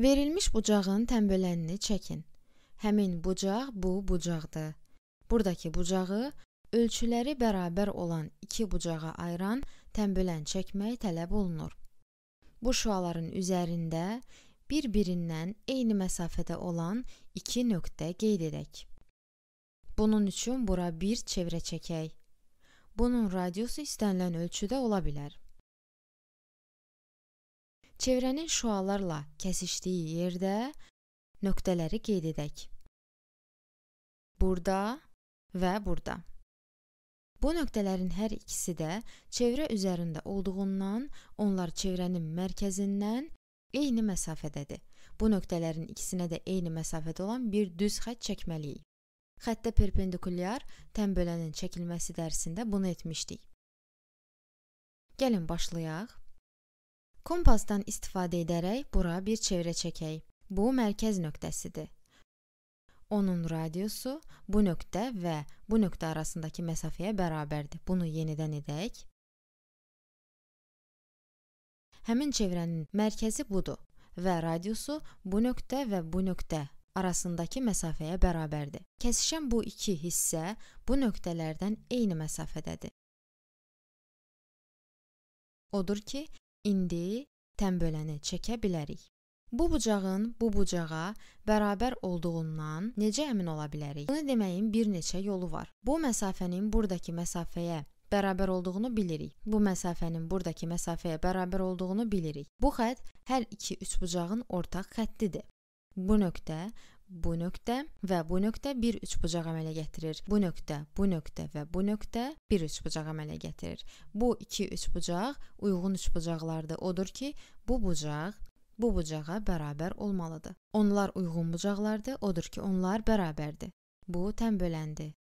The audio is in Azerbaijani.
Verilmiş bucağın tənbələnini çəkin. Həmin bucaq bu bucaqdır. Buradakı bucağı ölçüləri bərabər olan iki bucağa ayıran tənbələn çəkmək tələb olunur. Bu şüaların üzərində bir-birindən eyni məsafədə olan iki nöqtə qeyd edək. Bunun üçün bura bir çevrə çəkək. Bunun radiusu istənilən ölçüdə ola bilər. Çevrənin şüalarla kəsişdiyi yerdə nöqtələri qeyd edək. Burada və burada. Bu nöqtələrin hər ikisi də çevrə üzərində olduğundan onlar çevrənin mərkəzindən eyni məsafədədir. Bu nöqtələrin ikisinə də eyni məsafədə olan bir düz xətt çəkməliyik. Xəttə perpendikulyar tənbölənin çəkilməsi dərsində bunu etmişdik. Gəlin başlayaq. Kompasdan istifadə edərək bura bir çevrə çəkək. Bu mərkəz nöqtəsidir. Onun radiusu bu nöqtə və bu nöqtə arasındakı məsafəyə bərabərdir. Bunu yenidən edək. Həmin çevrənin mərkəzi budur və radiusu bu nöqtə və bu nöqtə arasındakı məsafəyə bərabərdir. Kəsişən bu iki hissə bu nöqtələrdən eyni məsafədədir. Odur ki, İndi tənbələni çəkə bilərik. Bu bucağın bu bucağa bərabər olduğundan necə əmin ola bilərik? Bunu deməyin bir neçə yolu var. Bu məsafənin burdakı məsafəyə bərabər olduğunu bilirik. Bu məsafənin burdakı məsafəyə bərabər olduğunu bilirik. Bu xətt hər iki üçbucağın ortaq xəttidir. Bu nöqtə bu nöqtə və bu nöqtə bir üçbucaq əmələ gətirir. Bu nöqtə, bu nöqtə və bu nöqtə bir üçbucaq əmələ gətirir. Bu iki üçbucaq uyğun üçbucaqlardır. Odur ki, bu bucaq bu bucağa bərabər olmalıdır. Onlar uyğun bucaqlardır, odur ki, onlar bərabərdir. Bu tən böləndi.